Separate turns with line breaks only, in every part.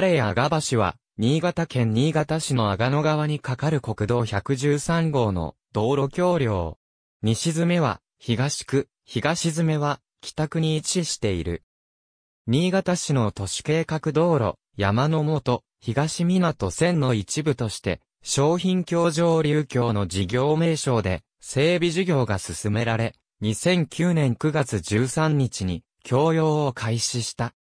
レ座ア阿賀橋は、新潟県新潟市の阿賀野川に架かる国道113号の道路橋梁。西詰は、東区、東詰は、北区に位置している。新潟市の都市計画道路、山の本、東港線の一部として、商品橋上流橋の事業名称で、整備事業が進められ、2009年9月13日に、供用を開始した。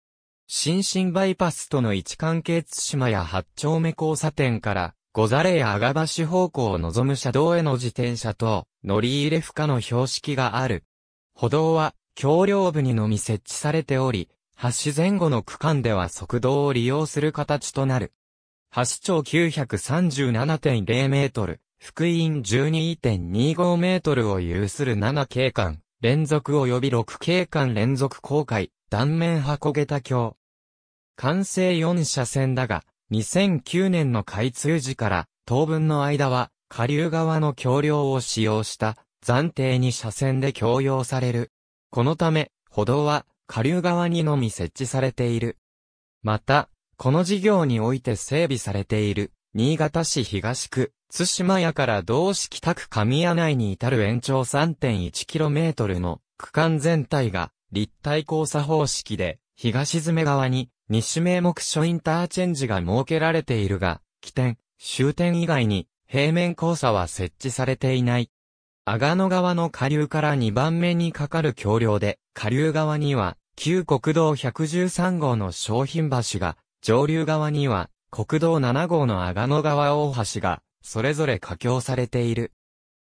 新進バイパスとの位置関係津島や八丁目交差点から、ござれや阿賀橋方向を望む車道への自転車と、乗り入れ不可の標識がある。歩道は、橋梁部にのみ設置されており、橋前後の区間では側道を利用する形となる。橋長937.0メートル、福音12.25メートルを有する7景観、連続及び6景観連続公開、断面箱下駄橋。完成4車線だが、2009年の開通時から当分の間は下流側の橋梁を使用した暫定に車線で供用される。このため、歩道は下流側にのみ設置されている。また、この事業において整備されている、新潟市東区、津島屋から同市北区上屋内に至る延長 3.1km の区間全体が立体交差方式で、東詰側に、西名目所インターチェンジが設けられているが、起点、終点以外に、平面交差は設置されていない。阿賀野川の下流から2番目にかかる橋梁で、下流側には、旧国道113号の商品橋が、上流側には、国道7号の阿賀野川大橋が、それぞれ架橋されている。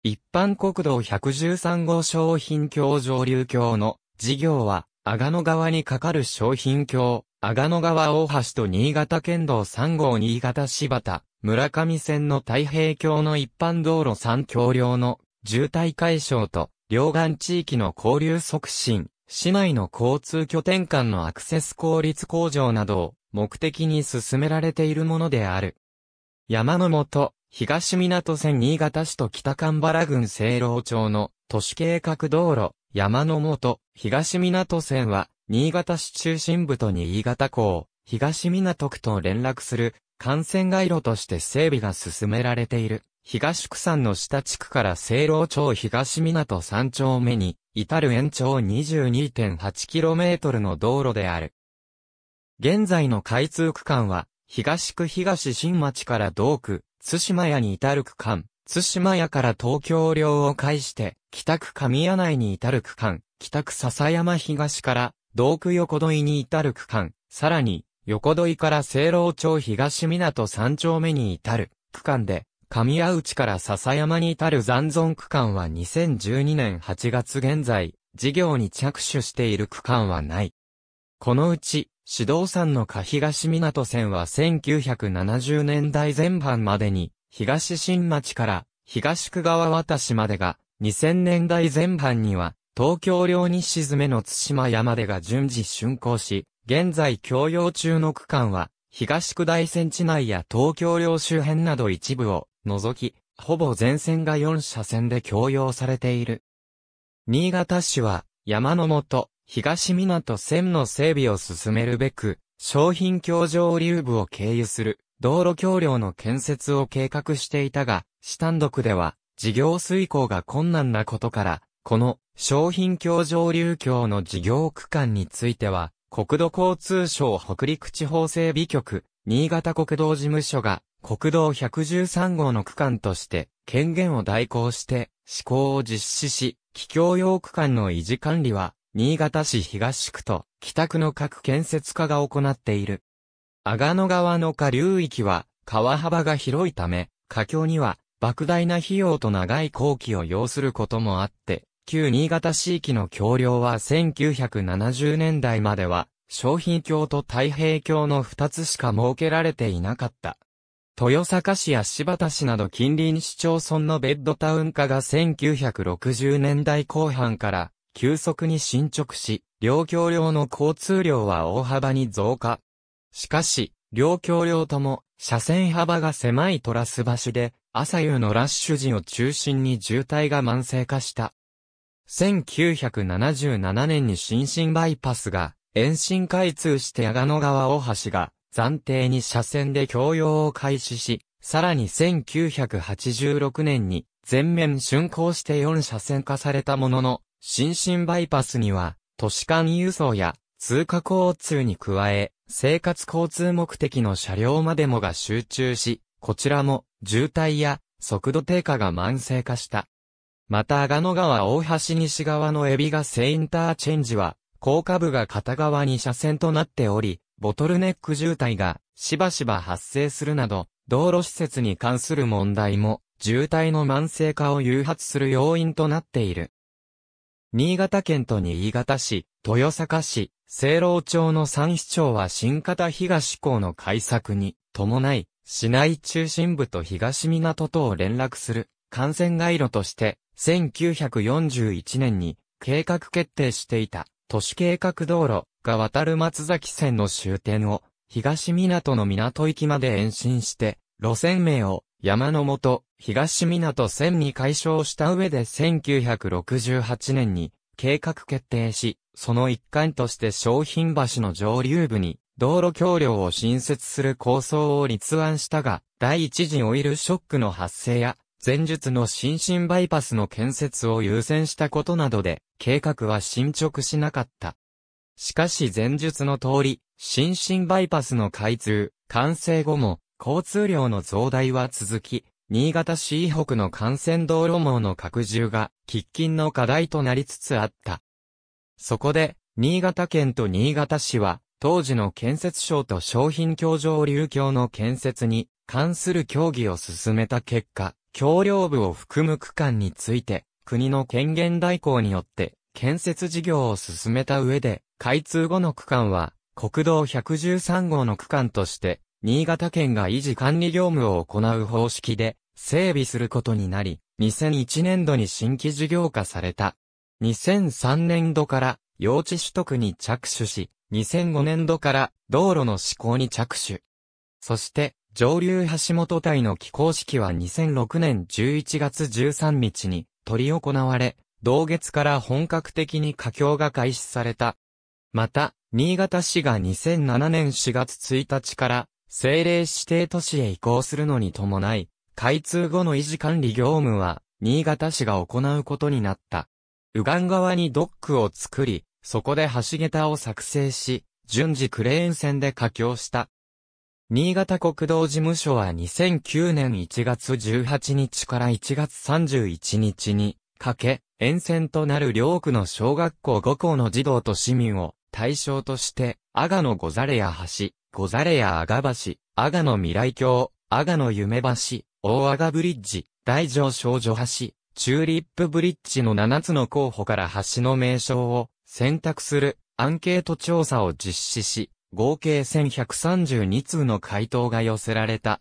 一般国道113号商品橋上流橋の事業は、阿賀野川に架かる商品橋、阿賀野川大橋と新潟県道3号新潟柴田、村上線の太平橋の一般道路3橋梁の渋滞解消と、両岸地域の交流促進、市内の交通拠点間のアクセス効率向上などを目的に進められているものである。山の下、東港線新潟市と北神原郡西老町の都市計画道路山の本、東港線は、新潟市中心部と新潟港、東港区と連絡する、幹線街路として整備が進められている。東区山の下地区から西老町東港3丁目に、至る延長 22.8km の道路である。現在の開通区間は、東区東新町から道区、津島屋に至る区間、津島屋から東京領を介して、北区上屋内に至る区間、北区笹山東から、道区横土井に至る区間、さらに、横土井から西老町東港三丁目に至る区間で、上谷内から笹山に至る残存区間は2012年8月現在、事業に着手している区間はない。このうち、指導山の下東港線は1970年代前半までに東新町から東区川渡しまでが、2000年代前半には、東京領西沈めの津島山でが順次竣工し、現在供用中の区間は、東区大線地内や東京領周辺など一部を除き、ほぼ全線が4車線で供用されている。新潟市は、山の下、東港線の整備を進めるべく、商品協上流部を経由する道路橋梁の建設を計画していたが、市単独では、事業遂行が困難なことから、この商品橋上流橋の事業区間については、国土交通省北陸地方整備局、新潟国道事務所が国道113号の区間として権限を代行して施行を実施し、気境用区間の維持管理は新潟市東区と北区の各建設課が行っている。阿賀野川の下流域は川幅が広いため、下境には莫大な費用と長い工期を要することもあって、旧新潟市域の橋梁は1970年代までは、商品橋と太平橋の2つしか設けられていなかった。豊坂市や柴田市など近隣市町村のベッドタウン化が1960年代後半から急速に進捗し、両橋梁の交通量は大幅に増加。しかし、両橋梁とも、車線幅が狭いトラス橋で、朝夕のラッシュ時を中心に渋滞が慢性化した。1977年に新進バイパスが、延伸開通して長野川大橋が、暫定に車線で共用を開始し、さらに1986年に、全面竣工して4車線化されたものの、新進バイパスには、都市間輸送や、通過交通に加え、生活交通目的の車両までもが集中し、こちらも渋滞や速度低下が慢性化した。また、阿賀野川大橋西側の海老ガセインターチェンジは、高架部が片側に車線となっており、ボトルネック渋滞がしばしば発生するなど、道路施設に関する問題も渋滞の慢性化を誘発する要因となっている。新潟県と新潟市、豊坂市、聖老町の三市町は新潟東港の開削に伴い、市内中心部と東港とを連絡する幹線街路として、1941年に計画決定していた都市計画道路が渡る松崎線の終点を東港の港行きまで延伸して、路線名を山の下、東港線に解消した上で1968年に計画決定し、その一環として商品橋の上流部に道路橋梁を新設する構想を立案したが、第一次オイルショックの発生や、前述の新進バイパスの建設を優先したことなどで、計画は進捗しなかった。しかし前述の通り、新進バイパスの開通、完成後も、交通量の増大は続き、新潟市以北の幹線道路網の拡充が喫緊の課題となりつつあった。そこで、新潟県と新潟市は、当時の建設省と商品協上流橋の建設に関する協議を進めた結果、橋梁部を含む区間について、国の権限代行によって建設事業を進めた上で、開通後の区間は、国道113号の区間として新潟県が維持管理業務を行う方式で整備することになり、2001年度に新規事業化された。2003年度から用地取得に着手し、2005年度から道路の施行に着手。そして、上流橋本隊の起工式は2006年11月13日に取り行われ、同月から本格的に佳境が開始された。また、新潟市が2007年4月1日から政令指定都市へ移行するのに伴い、開通後の維持管理業務は、新潟市が行うことになった。右岸側にドックを作り、そこで橋桁を作成し、順次クレーン船で架橋した。新潟国道事務所は2009年1月18日から1月31日に、かけ、沿線となる両区の小学校5校の児童と市民を対象として、阿賀のござれや橋、ござれやあが橋、あがの未来橋、あがの夢橋、大あがブリッジ、大乗少女橋、チューリップブリッジの7つの候補から橋の名称を選択するアンケート調査を実施し、合計1132通の回答が寄せられた。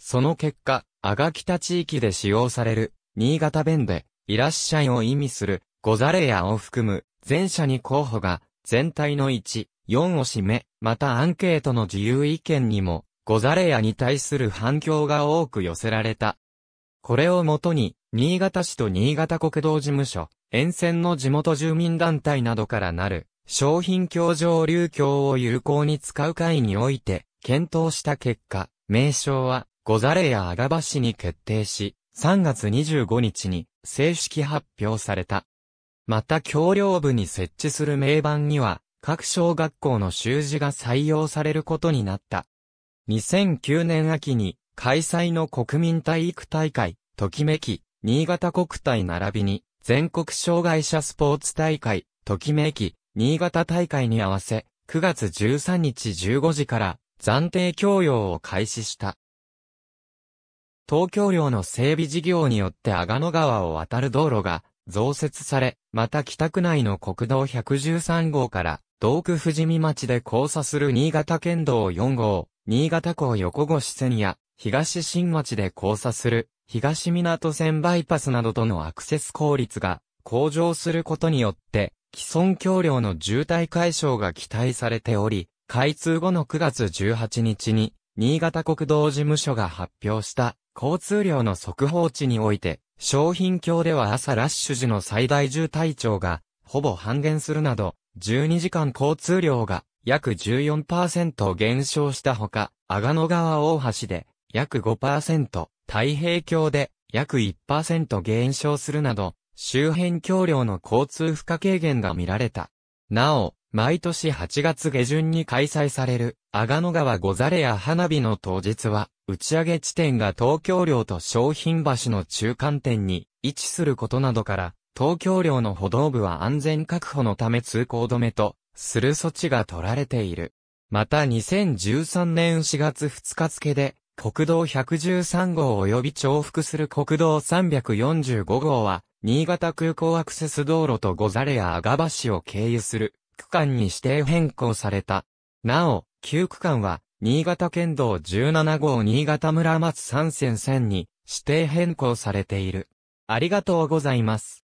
その結果、アガ北地域で使用される、新潟弁で、いらっしゃいを意味する、ござれやを含む、全社に候補が、全体の1、4を占め、またアンケートの自由意見にも、ござれ屋に対する反響が多く寄せられた。これをもとに、新潟市と新潟国道事務所、沿線の地元住民団体などからなる、商品協上流協を有効に使う会において、検討した結果、名称は、ござれ屋あがば市に決定し、3月25日に正式発表された。また橋梁部に設置する名板には、各小学校の習字が採用されることになった。2009年秋に開催の国民体育大会、ときめき、新潟国体並びに、全国障害者スポーツ大会、ときめき、新潟大会に合わせ、9月13日15時から暫定供用を開始した。東京領の整備事業によって阿賀野川を渡る道路が増設され、また北区内の国道113号から道区富士見町で交差する新潟県道4号、新潟港横越線や、東新町で交差する、東港線バイパスなどとのアクセス効率が向上することによって、既存橋梁の渋滞解消が期待されており、開通後の9月18日に、新潟国道事務所が発表した交通量の速報値において、商品橋では朝ラッシュ時の最大渋滞長が、ほぼ半減するなど、12時間交通量が約14%減少したほか、阿賀野川大橋で約5%、太平橋で約1%減少するなど、周辺橋梁の交通負荷軽減が見られた。なお、毎年8月下旬に開催される、阿賀野川ござれや花火の当日は、打ち上げ地点が東京領と商品橋の中間点に位置することなどから、東京領の歩道部は安全確保のため通行止めと、する措置が取られている。また2013年4月2日付で、国道113号及び重複する国道345号は、新潟空港アクセス道路とござれや阿賀橋を経由する区間に指定変更された。なお、旧区間は、新潟県道17号新潟村松3線線に指定変更されている。ありがとうございます。